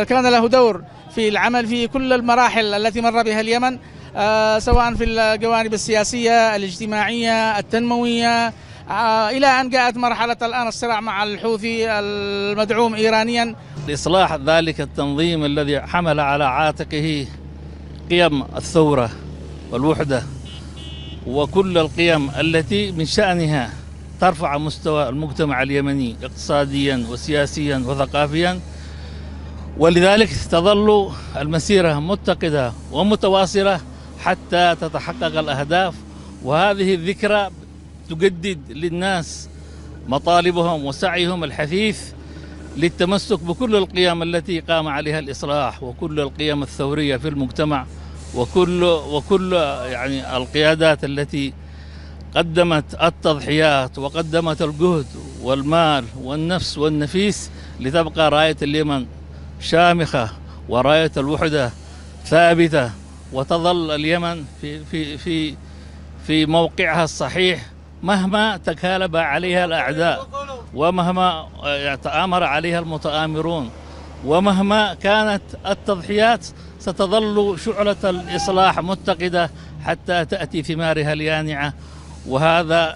كان له دور في العمل في كل المراحل التي مر بها اليمن آه، سواء في الجوانب السياسية الاجتماعية التنموية آه، إلى أن جاءت مرحلة الآن الصراع مع الحوثي المدعوم إيرانيا لإصلاح ذلك التنظيم الذي حمل على عاتقه قيم الثورة والوحدة وكل القيم التي من شأنها ترفع مستوى المجتمع اليمني اقتصاديا وسياسيا وثقافيا ولذلك تظل المسيرة متقدة ومتواصلة حتى تتحقق الأهداف وهذه الذكرى تجدد للناس مطالبهم وسعيهم الحثيث للتمسك بكل القيم التي قام عليها الإصلاح وكل القيم الثورية في المجتمع وكل وكل يعني القيادات التي قدمت التضحيات وقدمت الجهد والمال والنفس والنفيس لتبقى راية اليمن شامخة وراية الوحدة ثابتة وتظل اليمن في في في في موقعها الصحيح مهما تكالب عليها الأعداء ومهما تآمر عليها المتآمرون ومهما كانت التضحيات ستظل شعلة الإصلاح متقدة حتى تأتي ثمارها اليانعة وهذا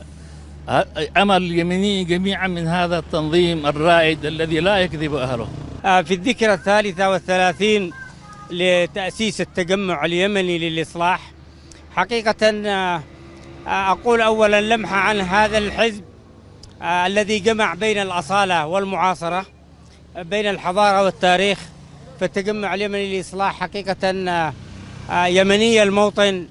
أمل اليمني جميعا من هذا التنظيم الرائد الذي لا يكذب أهله آه، في الذكرى الثالثة والثلاثين لتأسيس التجمع اليمني للإصلاح حقيقة آه، أقول أولا لمحة عن هذا الحزب آه، الذي جمع بين الأصالة والمعاصرة بين الحضارة والتاريخ فالتجمع اليمني للإصلاح حقيقة آه، يمني الموطن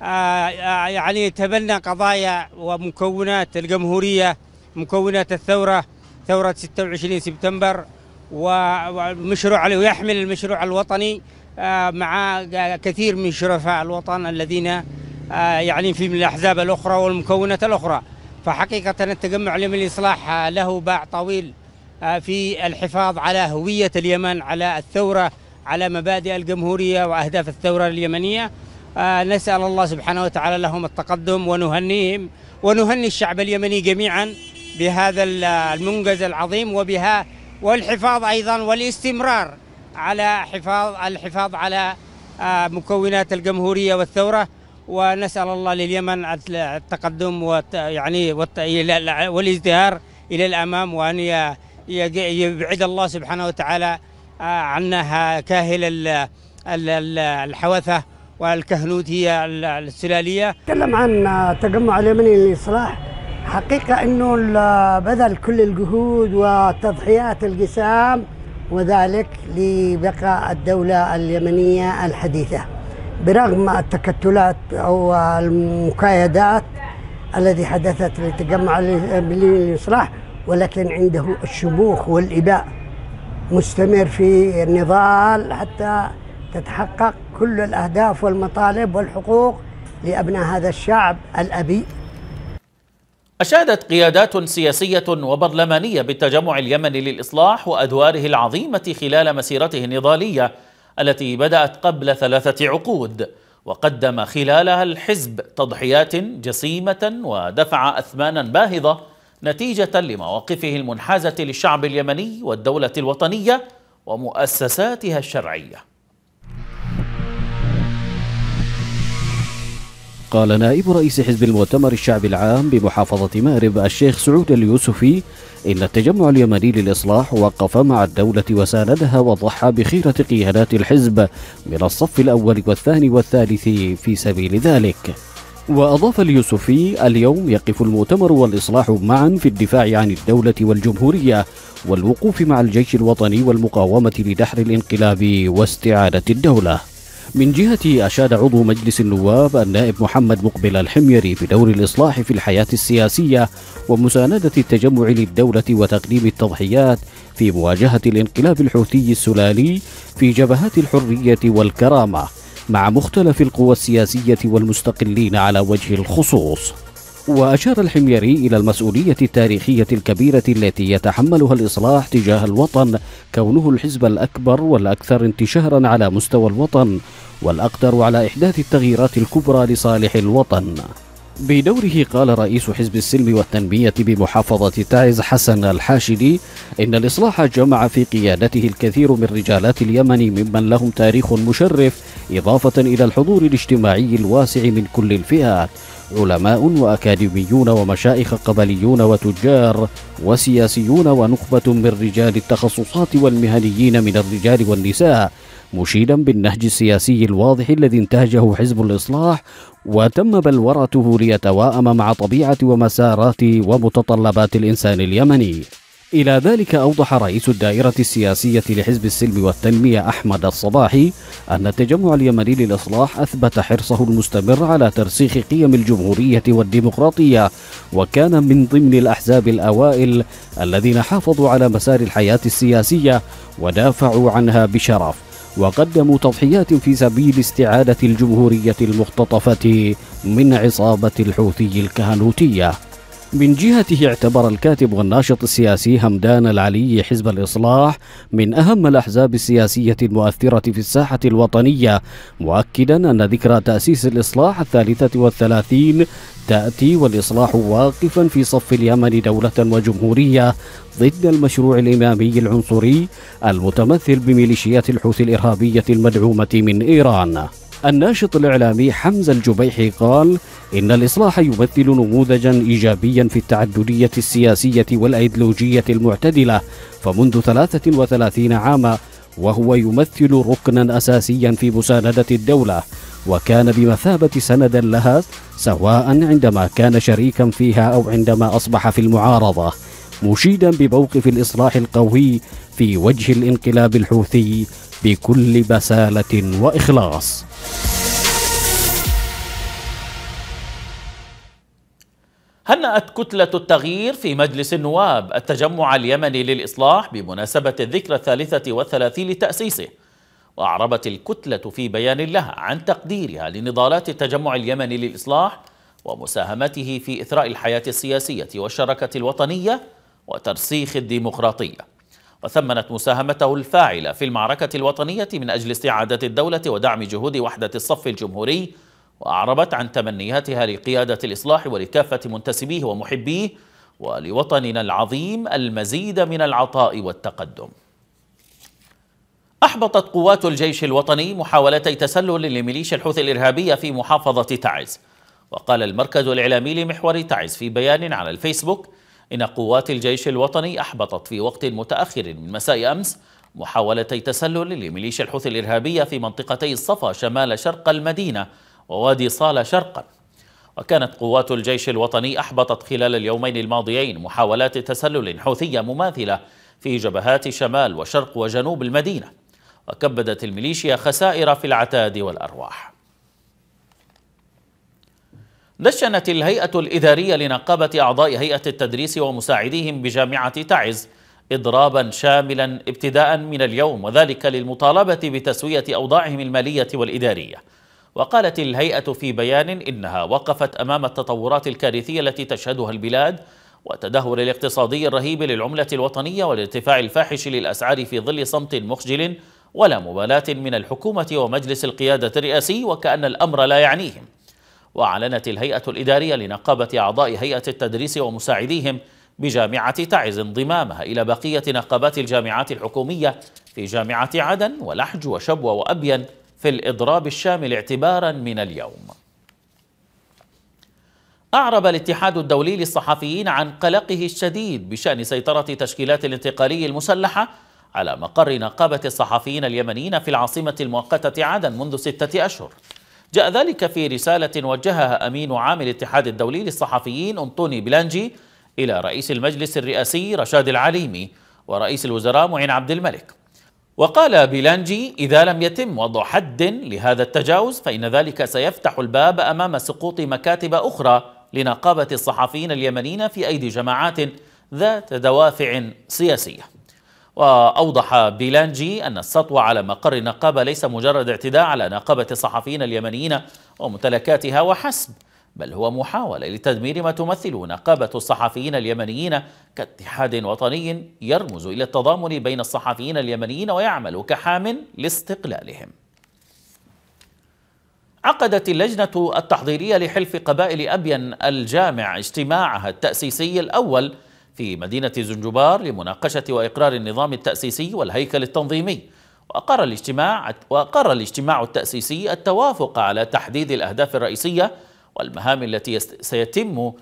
يعني يتبنى قضايا ومكونات الجمهورية مكونات الثورة ثورة 26 سبتمبر ومشروع ويحمل المشروع الوطني آه، مع كثير من شرفاء الوطن الذين آه، يعني في من الأحزاب الأخرى والمكونات الأخرى فحقيقة التجمع اليمني الإصلاح آه، له باع طويل في الحفاظ على هوية اليمن على الثورة على مبادئ الجمهورية وأهداف الثورة اليمنية نسأل الله سبحانه وتعالى لهم التقدم ونهنيهم ونهني الشعب اليمني جميعا بهذا المنجز العظيم وبها والحفاظ أيضا والاستمرار على حفاظ الحفاظ على آه، مكونات الجمهورية والثورة ونسأل الله لليمن التقدم ويعني والازدهار إلى الأمام وأن يبعد الله سبحانه وتعالى آه، عنا كاهل الحوثة والكهنوتية السلالية تكلم عن التجمع اليمني للإصلاح حقيقة أنه بذل كل الجهود وتضحيات الجسام وذلك لبقاء الدولة اليمنية الحديثة برغم التكتلات أو المكايدات التي حدثت للتجمع للإصلاح ولكن عنده الشموخ والإباء مستمر في النضال حتى تتحقق كل الأهداف والمطالب والحقوق لأبناء هذا الشعب الأبي أشادت قيادات سياسية وبرلمانية بالتجمع اليمني للإصلاح وأدواره العظيمة خلال مسيرته النضالية التي بدأت قبل ثلاثة عقود وقدم خلالها الحزب تضحيات جسيمة ودفع أثمانا باهظة نتيجة لمواقفه المنحازة للشعب اليمني والدولة الوطنية ومؤسساتها الشرعيه قال نائب رئيس حزب المؤتمر الشعبي العام بمحافظة مأرب الشيخ سعود اليوسفي إن التجمع اليمني للإصلاح وقف مع الدولة وساندها وضحى بخيرة قيادات الحزب من الصف الأول والثاني والثالث في سبيل ذلك وأضاف اليوسفي اليوم يقف المؤتمر والإصلاح معا في الدفاع عن الدولة والجمهورية والوقوف مع الجيش الوطني والمقاومة لدحر الانقلاب واستعادة الدولة من جهته أشاد عضو مجلس النواب النائب محمد مقبل الحميري بدور الإصلاح في الحياة السياسية ومساندة التجمع للدولة وتقديم التضحيات في مواجهة الانقلاب الحوثي السلالي في جبهات الحرية والكرامة مع مختلف القوى السياسية والمستقلين على وجه الخصوص وأشار الحميري إلى المسؤولية التاريخية الكبيرة التي يتحملها الإصلاح تجاه الوطن كونه الحزب الأكبر والأكثر انتشارا على مستوى الوطن والأقدر على إحداث التغييرات الكبرى لصالح الوطن بدوره قال رئيس حزب السلم والتنمية بمحافظة تعز حسن الحاشدي إن الإصلاح جمع في قيادته الكثير من رجالات اليمن ممن لهم تاريخ مشرف إضافة إلى الحضور الاجتماعي الواسع من كل الفئات علماء وأكاديميون ومشائخ قبليون وتجار وسياسيون ونخبة من رجال التخصصات والمهنيين من الرجال والنساء مشيدا بالنهج السياسي الواضح الذي انتهجه حزب الإصلاح وتم بلورته ليتواءم مع طبيعة ومسارات ومتطلبات الإنسان اليمني إلى ذلك أوضح رئيس الدائرة السياسية لحزب السلم والتنمية أحمد الصباحي أن التجمع اليمني للإصلاح أثبت حرصه المستمر على ترسيخ قيم الجمهورية والديمقراطية وكان من ضمن الأحزاب الأوائل الذين حافظوا على مسار الحياة السياسية ودافعوا عنها بشرف وقدموا تضحيات في سبيل استعادة الجمهورية المختطفة من عصابة الحوثي الكهنوتية من جهته اعتبر الكاتب والناشط السياسي همدان العلي حزب الإصلاح من أهم الأحزاب السياسية المؤثرة في الساحة الوطنية مؤكدا أن ذكرى تأسيس الإصلاح الثالثة والثلاثين تأتي والإصلاح واقفا في صف اليمن دولة وجمهورية ضد المشروع الإمامي العنصري المتمثل بميليشيات الحوثي الإرهابية المدعومة من إيران الناشط الإعلامي حمزة الجبيحي قال إن الإصلاح يمثل نموذجا إيجابيا في التعددية السياسية والأيديولوجية المعتدلة فمنذ 33 عاما وهو يمثل ركنا أساسيا في مساندة الدولة وكان بمثابة سندا لها سواء عندما كان شريكا فيها أو عندما أصبح في المعارضة مشيدا بموقف الإصلاح القوي في وجه الانقلاب الحوثي بكل بسالة وإخلاص هنأت كتلة التغيير في مجلس النواب التجمع اليمني للإصلاح بمناسبة الذكرى الثالثة والثلاثين لتأسيسه وأعربت الكتلة في بيان لها عن تقديرها لنضالات التجمع اليمني للإصلاح ومساهمته في إثراء الحياة السياسية والشراكة الوطنية وترسيخ الديمقراطية وثمنت مساهمته الفاعلة في المعركة الوطنية من أجل استعادة الدولة ودعم جهود وحدة الصف الجمهوري وأعربت عن تمنياتها لقيادة الإصلاح ولكافة منتسبيه ومحبيه ولوطننا العظيم المزيد من العطاء والتقدم أحبطت قوات الجيش الوطني محاولتي تسلل لميليشيا الحوثي الإرهابية في محافظة تعز وقال المركز الإعلامي لمحور تعز في بيان على الفيسبوك إن قوات الجيش الوطني أحبطت في وقت متأخر من مساء أمس محاولتي تسلل لميليشيا الحوثي الإرهابية في منطقتي الصفا شمال شرق المدينة ووادي صالة شرقا وكانت قوات الجيش الوطني أحبطت خلال اليومين الماضيين محاولات تسلل حوثية مماثلة في جبهات شمال وشرق وجنوب المدينة وكبدت الميليشيا خسائر في العتاد والأرواح دشنت الهيئة الإدارية لنقابة أعضاء هيئة التدريس ومساعديهم بجامعة تعز إضرابا شاملا ابتداء من اليوم وذلك للمطالبة بتسوية أوضاعهم المالية والإدارية وقالت الهيئة في بيان إنها وقفت أمام التطورات الكارثية التي تشهدها البلاد والتدهور الاقتصادي الرهيب للعملة الوطنية والارتفاع الفاحش للأسعار في ظل صمت مخجل ولا مبالاة من الحكومة ومجلس القيادة الرئاسي وكأن الأمر لا يعنيهم وأعلنت الهيئة الإدارية لنقابة أعضاء هيئة التدريس ومساعديهم بجامعة تعز انضمامها إلى بقية نقابات الجامعات الحكومية في جامعة عدن ولحج وشبوة وأبين في الإضراب الشامل اعتبارا من اليوم أعرب الاتحاد الدولي للصحفيين عن قلقه الشديد بشأن سيطرة تشكيلات الانتقالي المسلحة على مقر نقابة الصحفيين اليمنيين في العاصمة المؤقتة عدن منذ ستة أشهر جاء ذلك في رسالة وجهها أمين عام الاتحاد الدولي للصحفيين أنطوني بلانجي إلى رئيس المجلس الرئاسي رشاد العليمي ورئيس الوزراء معين عبد الملك وقال بيلانجي إذا لم يتم وضع حد لهذا التجاوز فإن ذلك سيفتح الباب أمام سقوط مكاتب أخرى لنقابة الصحفيين اليمنيين في أيدي جماعات ذات دوافع سياسية وأوضح بيلانجي أن السطو على مقر النقابة ليس مجرد اعتداء على نقابة الصحفيين اليمنيين وممتلكاتها وحسب بل هو محاولة لتدمير ما تمثله نقابة الصحفيين اليمنيين كاتحاد وطني يرمز إلى التضامن بين الصحفيين اليمنيين ويعمل كحام لاستقلالهم عقدت اللجنة التحضيرية لحلف قبائل أبين الجامع اجتماعها التأسيسي الأول في مدينة زنجبار لمناقشة وإقرار النظام التأسيسي والهيكل التنظيمي وأقر الاجتماع, وأقر الاجتماع التأسيسي التوافق على تحديد الأهداف الرئيسية والمهام التي سيتم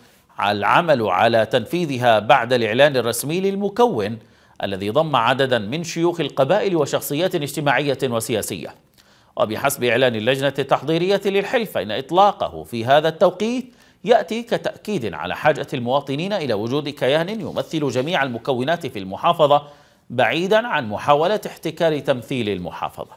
العمل على تنفيذها بعد الإعلان الرسمي للمكون الذي ضم عددا من شيوخ القبائل وشخصيات اجتماعية وسياسية وبحسب إعلان اللجنة التحضيرية للحلف فإن إطلاقه في هذا التوقيت يأتي كتأكيد على حاجة المواطنين إلى وجود كيان يمثل جميع المكونات في المحافظة بعيدا عن محاولة احتكار تمثيل المحافظة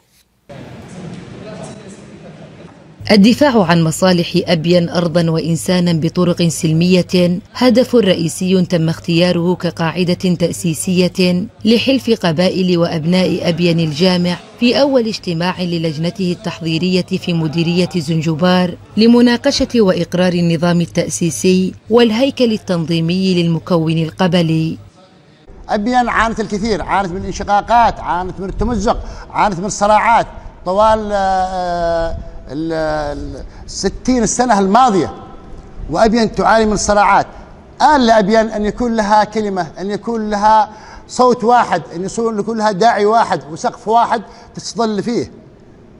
الدفاع عن مصالح أبيا أرضا وإنسانا بطرق سلمية هدف رئيسي تم اختياره كقاعدة تأسيسية لحلف قبائل وأبناء أبين الجامع في أول اجتماع للجنته التحضيرية في مديرية زنجبار لمناقشة وإقرار النظام التأسيسي والهيكل التنظيمي للمكون القبلي أبين عانت الكثير عانت من الانشقاقات عانت من التمزق عانت من الصراعات طوال آه، آه، الستين السنة الماضية وأبين تعاني من صراعات آن لأبيان أن يكون لها كلمة أن يكون لها صوت واحد أن يكون لها داعي واحد وسقف واحد تستظل فيه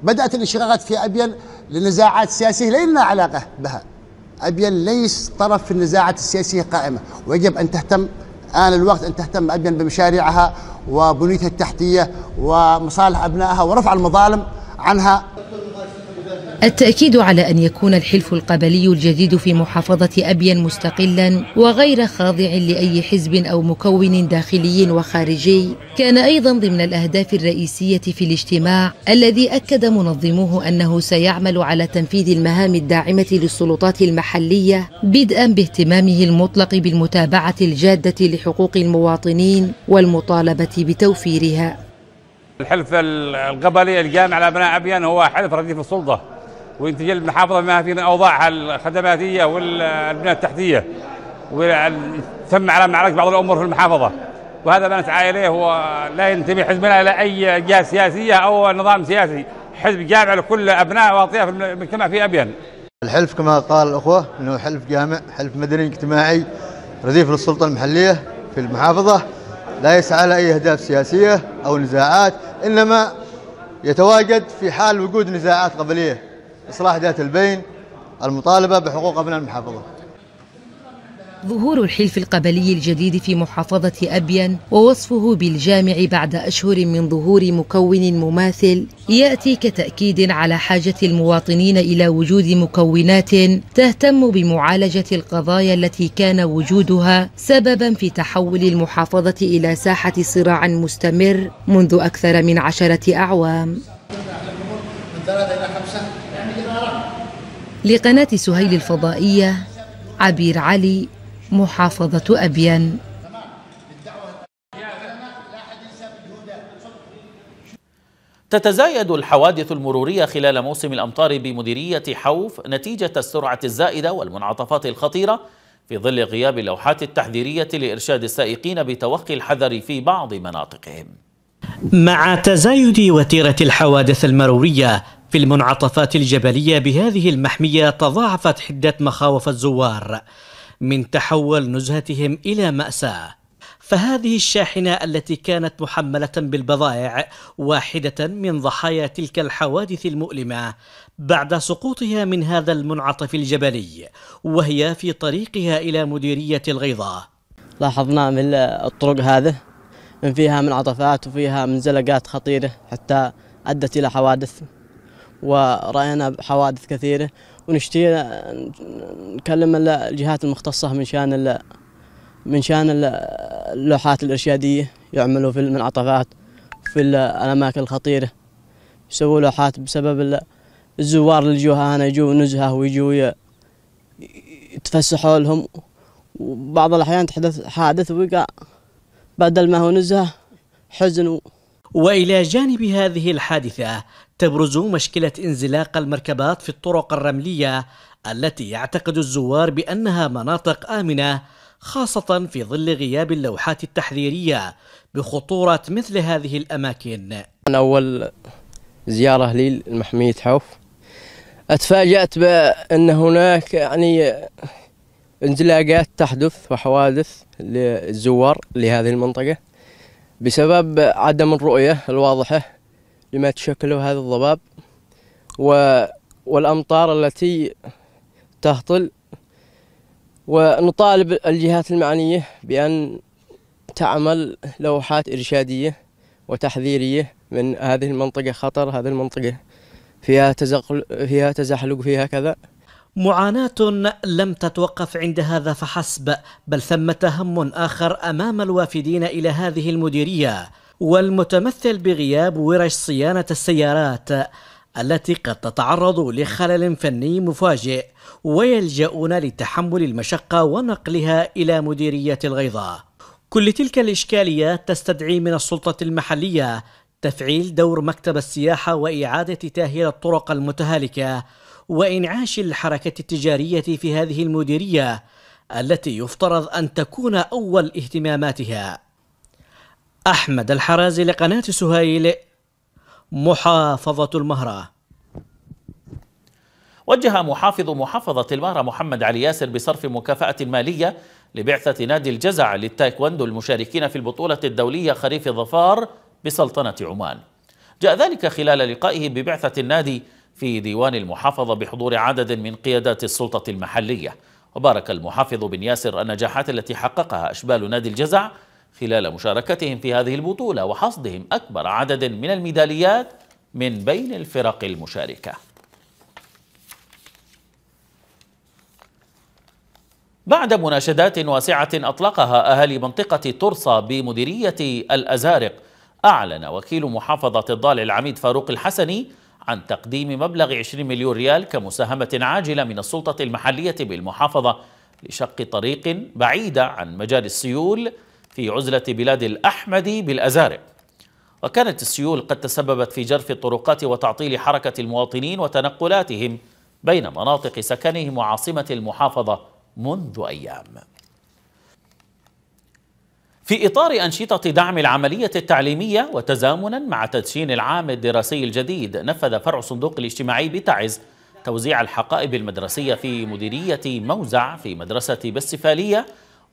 بدأت الانشقاقات في أبيان لنزاعات سياسية لنا علاقة بها أبيان ليس طرف في النزاعات السياسية قائمة ويجب أن تهتم آن الوقت أن تهتم أبيان بمشاريعها وبنيتها التحتية ومصالح أبنائها ورفع المظالم عنها التأكيد على أن يكون الحلف القبلي الجديد في محافظة أبين مستقلا وغير خاضع لأي حزب أو مكون داخلي وخارجي كان أيضا ضمن الأهداف الرئيسية في الاجتماع الذي أكد منظموه أنه سيعمل على تنفيذ المهام الداعمة للسلطات المحلية بدءا باهتمامه المطلق بالمتابعة الجادة لحقوق المواطنين والمطالبة بتوفيرها الحلف القبلي الجامع على أبناء أبين هو حلف رديف السلطة وينتج المحافظه ما في من اوضاعها الخدماتيه والبنيه التحتيه وتم على معركه بعض الامور في المحافظه وهذا ما نسعى اليه ولا ينتمي حزبنا الى اي جهه سياسيه او نظام سياسي حزب جامع لكل ابناء واطياف المجتمع في ابين الحلف كما قال الاخوه انه حلف جامع حلف مدني اجتماعي رديف للسلطه المحليه في المحافظه لا يسعى لاي اهداف سياسيه او نزاعات انما يتواجد في حال وجود نزاعات قبليه إصلاح ذات البين المطالبة بحقوق أبناء المحافظة ظهور الحلف القبلي الجديد في محافظة أبين ووصفه بالجامع بعد أشهر من ظهور مكون مماثل يأتي كتأكيد على حاجة المواطنين إلى وجود مكونات تهتم بمعالجة القضايا التي كان وجودها سببا في تحول المحافظة إلى ساحة صراع مستمر منذ أكثر من عشرة أعوام لقناة سهيل الفضائية عبير علي محافظة أبين تتزايد الحوادث المرورية خلال موسم الأمطار بمديرية حوف نتيجة السرعة الزائدة والمنعطفات الخطيرة في ظل غياب اللوحات التحذيرية لإرشاد السائقين بتوخي الحذر في بعض مناطقهم مع تزايد وتيرة الحوادث المرورية في المنعطفات الجبلية بهذه المحمية تضاعفت حدة مخاوف الزوار من تحول نزهتهم إلى مأساة فهذه الشاحنة التي كانت محملة بالبضائع واحدة من ضحايا تلك الحوادث المؤلمة بعد سقوطها من هذا المنعطف الجبلي وهي في طريقها إلى مديرية الغيضة لاحظنا من الطرق هذه من فيها منعطفات وفيها منزلقات خطيرة حتى أدت إلى حوادث ورأينا حوادث كثيرة ونشتي نكلم الجهات المختصة من شان من شان اللوحات الإرشادية يعملوا في المنعطفات في الأماكن الخطيرة يسووا لوحات بسبب الزوار اللي يجوا هنا يجوا نزهة ويجوا يتفسحوا لهم وبعض الأحيان تحدث حادث ويقع بدل ما هو نزهة حزن و... وإلى جانب هذه الحادثة تبرز مشكلة انزلاق المركبات في الطرق الرملية التي يعتقد الزوار بأنها مناطق آمنة خاصة في ظل غياب اللوحات التحذيرية بخطورة مثل هذه الأماكن أنا أول زيارة لي لمحمية حوف أتفاجأت بأن هناك يعني انزلاقات تحدث وحوادث للزوار لهذه المنطقة بسبب عدم الرؤية الواضحة لما تشكله هذا الضباب و والأمطار التي تهطل ونطالب الجهات المعنية بأن تعمل لوحات إرشادية وتحذيرية من هذه المنطقة خطر هذه المنطقة فيها تزحلق فيها تزحلق فيها كذا معاناة لم تتوقف عند هذا فحسب بل ثمة هم آخر أمام الوافدين إلى هذه المديرية والمتمثل بغياب ورش صيانة السيارات التي قد تتعرض لخلل فني مفاجئ ويلجؤون لتحمل المشقة ونقلها إلى مديرية الغيظة كل تلك الإشكاليات تستدعي من السلطة المحلية تفعيل دور مكتب السياحة وإعادة تاهيل الطرق المتهالكة وإنعاش الحركة التجارية في هذه المديرية التي يفترض أن تكون أول اهتماماتها. أحمد الحرازي لقناة سهيل محافظة المهرة وجه محافظ محافظة المهرة محمد علي ياسر بصرف مكافأة مالية لبعثة نادي الجزع للتايكوندو المشاركين في البطولة الدولية خريف ظفار بسلطنة عمان جاء ذلك خلال لقائه ببعثة النادي في ديوان المحافظة بحضور عدد من قيادات السلطة المحلية وبارك المحافظ بن ياسر النجاحات التي حققها أشبال نادي الجزع خلال مشاركتهم في هذه البطولة وحصدهم أكبر عدد من الميداليات من بين الفرق المشاركة بعد مناشدات واسعة أطلقها أهالي منطقة ترصى بمديرية الأزارق أعلن وكيل محافظة الضال العميد فاروق الحسني عن تقديم مبلغ 20 مليون ريال كمساهمة عاجلة من السلطة المحلية بالمحافظة لشق طريق بعيدة عن مجاري السيول في عزلة بلاد الأحمدي بالأزارق وكانت السيول قد تسببت في جرف الطرقات وتعطيل حركة المواطنين وتنقلاتهم بين مناطق سكنهم وعاصمة المحافظة منذ أيام في إطار أنشطة دعم العملية التعليمية وتزامنا مع تدشين العام الدراسي الجديد نفذ فرع صندوق الاجتماعي بتعز توزيع الحقائب المدرسية في مديرية موزع في مدرسة بسفالية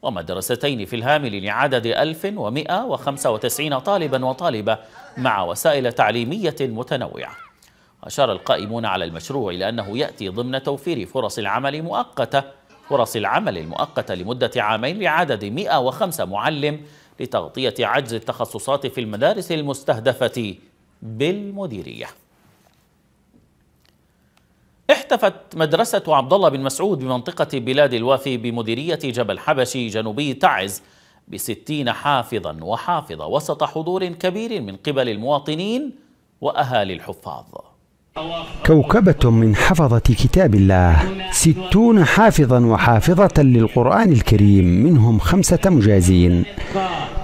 ومدرستين في الهامل لعدد 1195 طالبا وطالبة مع وسائل تعليمية متنوعة أشار القائمون على المشروع إلى أنه يأتي ضمن توفير فرص العمل مؤقتة فرص العمل المؤقتة لمدة عامين لعدد 105 معلم لتغطية عجز التخصصات في المدارس المستهدفة بالمديرية احتفت مدرسة عبد الله بن مسعود بمنطقة بلاد الوافي بمديرية جبل حبشي جنوبي تعز بستين حافظا وحافظة وسط حضور كبير من قبل المواطنين وأهالي الحفاظ كوكبة من حفظة كتاب الله ستون حافظا وحافظة للقرآن الكريم منهم خمسة مجازين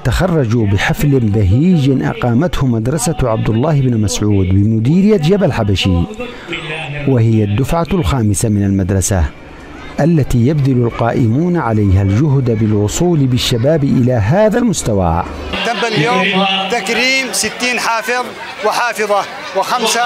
تخرجوا بحفل بهيج أقامته مدرسة عبد الله بن مسعود بمديرية جبل حبشي وهي الدفعة الخامسة من المدرسة التي يبذل القائمون عليها الجهد بالوصول بالشباب إلى هذا المستوى تم اليوم تكريم 60 حافظ وحافظة وخمسة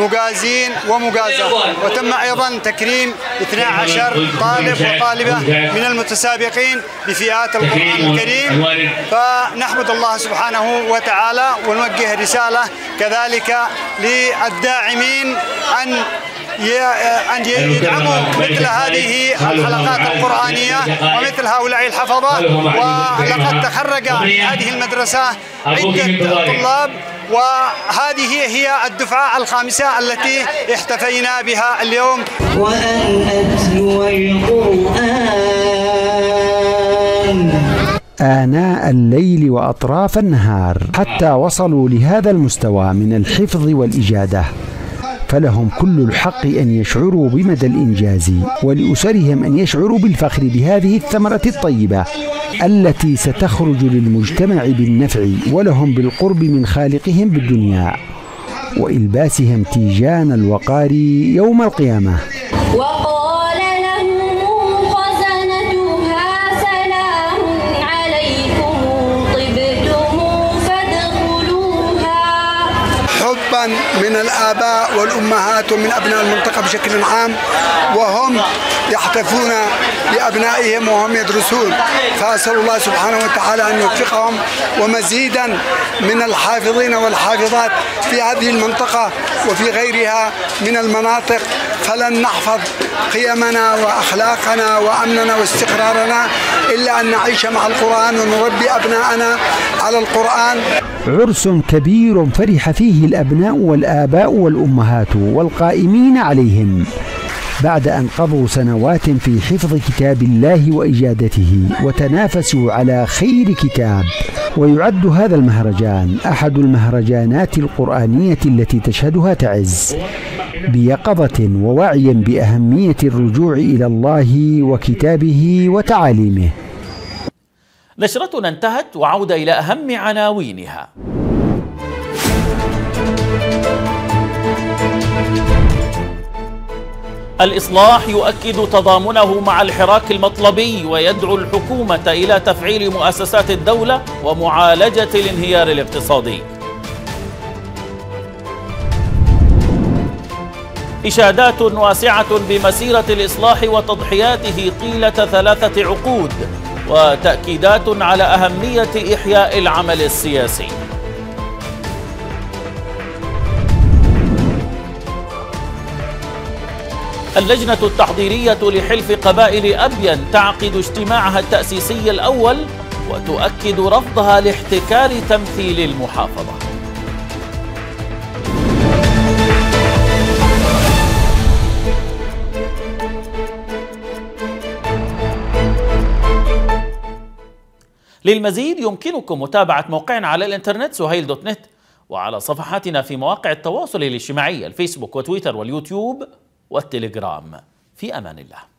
مجازين ومقازة وتم أيضا تكريم 12 طالب وطالبة من المتسابقين بفئات القرآن الكريم فنحمد الله سبحانه وتعالى ونوجه رسالة كذلك للداعمين أن يدعموا مثل هذه الحلقات القرآنية ومثل هؤلاء الحفظة ولقد تخرج هذه المدرسة عدة طلاب وهذه هي الدفعة الخامسة التي احتفينا بها اليوم وأن أتلو القرآن آناء الليل وأطراف النهار حتى وصلوا لهذا المستوى من الحفظ والإجادة فلهم كل الحق أن يشعروا بمدى الإنجاز ولأسرهم أن يشعروا بالفخر بهذه الثمرة الطيبة التي ستخرج للمجتمع بالنفع ولهم بالقرب من خالقهم بالدنيا وإلباسهم تيجان الوقار يوم القيامة من الاباء والامهات ومن ابناء المنطقه بشكل عام وهم يحتفون بابنائهم وهم يدرسون فاسال الله سبحانه وتعالى ان يوفقهم ومزيدا من الحافظين والحافظات في هذه المنطقه وفي غيرها من المناطق فلن نحفظ قيمنا واخلاقنا وامننا واستقرارنا الا ان نعيش مع القران ونربي ابناءنا على القران عرس كبير فرح فيه الأبناء والآباء والأمهات والقائمين عليهم بعد أن قضوا سنوات في حفظ كتاب الله وإجادته وتنافسوا على خير كتاب ويعد هذا المهرجان أحد المهرجانات القرآنية التي تشهدها تعز بيقظة ووعي بأهمية الرجوع إلى الله وكتابه وتعاليمه نشرتنا انتهت وعودة إلى أهم عناوينها الإصلاح يؤكد تضامنه مع الحراك المطلبي ويدعو الحكومة إلى تفعيل مؤسسات الدولة ومعالجة الانهيار الاقتصادي إشادات واسعة بمسيرة الإصلاح وتضحياته طيلة ثلاثة عقود وتأكيدات على أهمية إحياء العمل السياسي اللجنة التحضيرية لحلف قبائل أبين تعقد اجتماعها التأسيسي الأول وتؤكد رفضها لاحتكار تمثيل المحافظة للمزيد يمكنكم متابعة موقعنا على الانترنت سهيل دوت نت وعلى صفحاتنا في مواقع التواصل الاجتماعي الفيسبوك وتويتر واليوتيوب والتليجرام في أمان الله